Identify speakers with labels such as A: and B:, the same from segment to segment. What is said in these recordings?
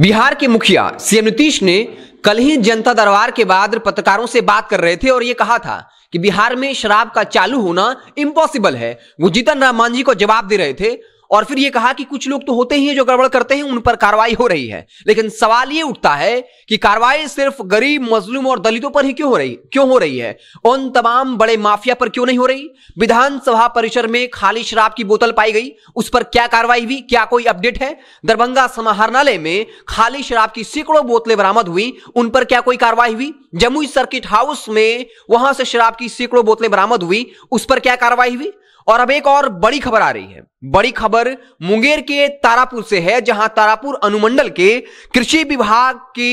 A: बिहार के मुखिया सीएम नीतीश ने कल ही जनता दरबार के बाद पत्रकारों से बात कर रहे थे और ये कहा था कि बिहार में शराब का चालू होना इम्पॉसिबल है वो जीतन राम मांझी को जवाब दे रहे थे और फिर यह कहा कि कुछ लोग तो होते ही हैं जो गड़बड़ करते हैं उन पर कार्रवाई हो रही है लेकिन सवाल यह उठता है कि कार्रवाई सिर्फ गरीब मजलूम और दलितों पर ही क्यों हो रही क्यों हो रही है उन तमाम बड़े माफिया पर क्यों नहीं हो रही विधानसभा परिसर में खाली शराब की बोतल पाई गई उस पर क्या कार्रवाई हुई क्या कोई अपडेट है दरभंगा समाहरणालय में खाली शराब की सैकड़ों बोतलें बरामद हुई उन पर क्या कोई कार्रवाई हुई जमुई सर्किट हाउस में वहां से शराब की सैकड़ों बोतलें बरामद हुई उस पर क्या कार्रवाई हुई और अब एक और बड़ी खबर आ रही है बड़ी खबर मुंगेर के तारापुर से है जहां तारापुर अनुमंडल के कृषि विभाग के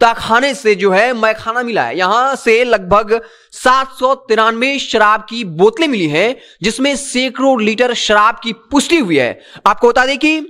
A: ताखाने से जो है मैखाना मिला है यहां से लगभग सात सौ तिरानवे शराब की बोतलें मिली हैं जिसमें सैकड़ों लीटर शराब की पुष्टि हुई है आपको बता दें कि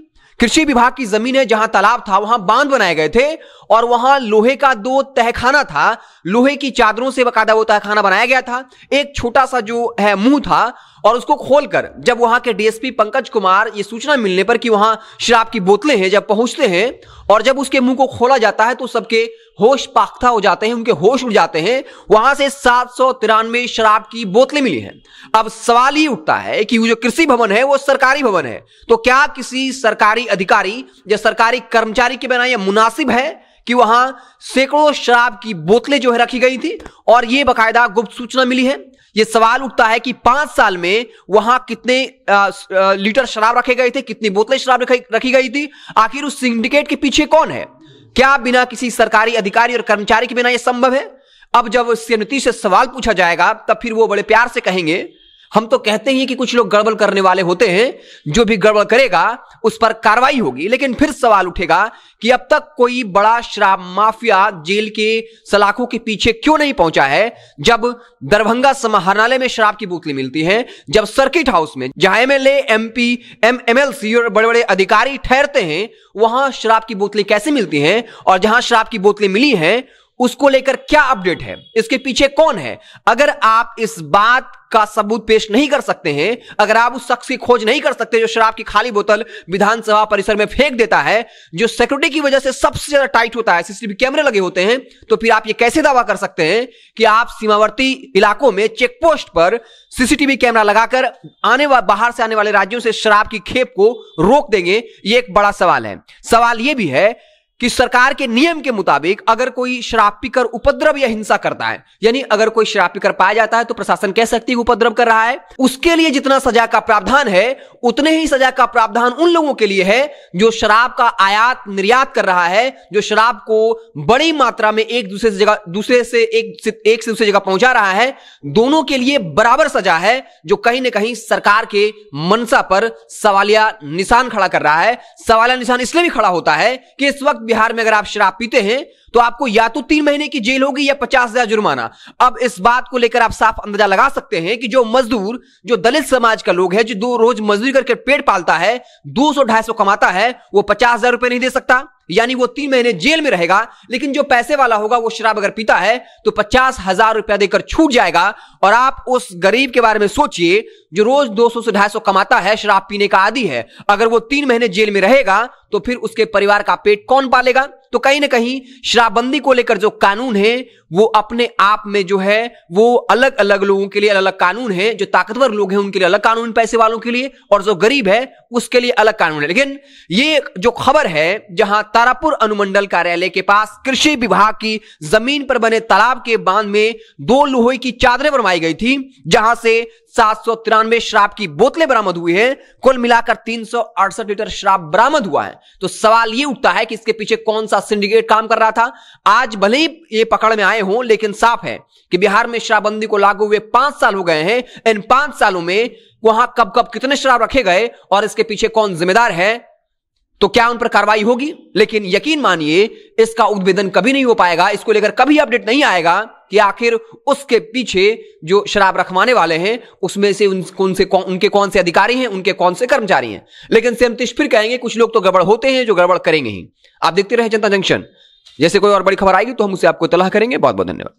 A: कृषि विभाग की जमीन है जहां तालाब था वहां बांध बनाए गए थे और वहां लोहे का दो तहखाना था लोहे की चादरों से बकायदा वो तहखाना बनाया गया था एक छोटा सा जो है मुंह था और उसको खोलकर जब वहां के डीएसपी पंकज कुमार ये सूचना मिलने पर कि वहां शराब की बोतलें हैं जब पहुंचते हैं और जब उसके मुंह को खोला जाता है तो सबके होश पाख्ता हो जाते हैं उनके होश उड़ जाते हैं वहां से सात सौ तिरानवे शराब की बोतलें मिली हैं अब सवाल ये उठता है कि वो जो कृषि भवन है वो सरकारी भवन है तो क्या किसी सरकारी अधिकारी या सरकारी कर्मचारी के बिना यह मुनासिब है कि वहां सैकड़ों शराब की बोतलें जो है रखी गई थी और ये बकायदा गुप्त सूचना मिली है ये सवाल उठता है कि पांच साल में वहां कितने आ, लीटर शराब रखे गए थे कितनी बोतलें शराब रखी गई थी आखिर उस सिंडिकेट के पीछे कौन है क्या बिना किसी सरकारी अधिकारी और कर्मचारी के बिना यह संभव है अब जब समिति से सवाल पूछा जाएगा तब फिर वो बड़े प्यार से कहेंगे हम तो कहते ही कि कुछ लोग गड़बड़ करने वाले होते हैं जो भी गड़बड़ करेगा उस पर कार्रवाई होगी लेकिन फिर सवाल उठेगा कि अब तक कोई बड़ा शराब माफिया जेल के सलाखों के पीछे क्यों नहीं पहुंचा है जब दरभंगा समाहरणालय में शराब की बोतलें मिलती हैं जब सर्किट हाउस में जहां एमएलए एल सी और बड़े बड़े अधिकारी ठहरते हैं वहां शराब की बोतलें कैसे मिलती हैं और जहां शराब की बोतलें मिली हैं उसको लेकर क्या अपडेट है इसके पीछे कौन है अगर आप इस बात का सबूत पेश नहीं कर सकते हैं अगर आप उस शख्स की खोज नहीं कर सकते जो शराब की खाली बोतल विधानसभा परिसर में फेंक देता है जो सिक्योरिटी की वजह से सबसे ज्यादा टाइट होता है सीसीटीवी कैमरे लगे होते हैं तो फिर आप ये कैसे दावा कर सकते हैं कि आप सीमावर्ती इलाकों में चेकपोस्ट पर सीसीटीवी कैमरा लगाकर आने वा, बाहर से आने वाले राज्यों से शराब की खेप को रोक देंगे ये एक बड़ा सवाल है सवाल यह भी है कि सरकार के नियम के मुताबिक अगर कोई शराब पीकर उपद्रव या हिंसा करता है यानी अगर कोई शराब पीकर पाया जाता है तो प्रशासन कह सकती है उपद्रव कर रहा है उसके लिए जितना सजा का प्रावधान है उतने ही सजा का प्रावधान उन लोगों के लिए है जो शराब का आयात निर्यात कर रहा है जो शराब को बड़ी मात्रा में एक दूसरे से जगह दूसरे से एक से एक से दूसरी जगह पहुंचा रहा है दोनों के लिए बराबर सजा है जो कहीं ना कहीं सरकार के मनसा पर सवालिया निशान खड़ा कर रहा है सवालिया निशान इसलिए भी खड़ा होता है कि इस वक्त बिहार में अगर आप शराब पीते हैं तो आपको या तो तीन महीने की जेल होगी या पचास हजार जुर्माना अब इस बात को लेकर आप साफ अंदाजा लगा सकते हैं कि जो मजदूर जो दलित समाज का लोग है जो दो रोज मजदूरी करके पेट पालता है दो सौ ढाई सौ कमाता है वो पचास हजार रुपए नहीं दे सकता यानी वो तीन महीने जेल में रहेगा लेकिन जो पैसे वाला होगा वो शराब अगर पीता है तो पचास हजार रुपया देकर छूट जाएगा और आप उस गरीब के बारे में सोचिए जो रोज 200 से 250 कमाता है शराब पीने का आदि है अगर वो तीन महीने जेल में रहेगा तो फिर उसके परिवार का पेट कौन पालेगा तो कहीं ना कहीं शराबबंदी को लेकर जो कानून है वो अपने आप में जो है वो अलग अलग लोगों के लिए अलग अलग कानून है जो ताकतवर लोग हैं उनके लिए अलग कानून पैसे वालों के लिए और जो गरीब है उसके लिए अलग कानून है लेकिन ये जो खबर है जहां तारापुर अनुमंडल कार्यालय के पास कृषि विभाग की जमीन पर बने तालाब के बांध में दो लोहे की चादरें बनवाई गई थी जहां से सात सौ तिरानवे शराब की बोतलें बरामद हुई है कुल मिलाकर तीन सौ अड़सठ लीटर शराब बरामद हुआ है तो सवाल ये उठता है कि इसके पीछे कौन सा सिंडिकेट काम कर रहा था आज भले ही ये पकड़ में आए हों लेकिन साफ है कि बिहार में शराबबंदी को लागू हुए पांच साल हो गए हैं इन पांच सालों में वहां कब कब कितने शराब रखे गए और इसके पीछे कौन जिम्मेदार है तो क्या उन पर कार्रवाई होगी लेकिन यकीन मानिए इसका उद्भेदन कभी नहीं हो पाएगा इसको लेकर कभी अपडेट नहीं आएगा कि आखिर उसके पीछे जो शराब रखवाने वाले हैं उसमें से उन, से कौन, उनके कौन से अधिकारी हैं उनके कौन से कर्मचारी हैं लेकिन सेमतिश फिर कहेंगे कुछ लोग तो गड़बड़ होते हैं जो गड़बड़ करेंगे ही आप देखते रहे जनता जंक्शन जैसे कोई और बड़ी खबर आएगी तो हम उसे आपको तलाह करेंगे बहुत बहुत धन्यवाद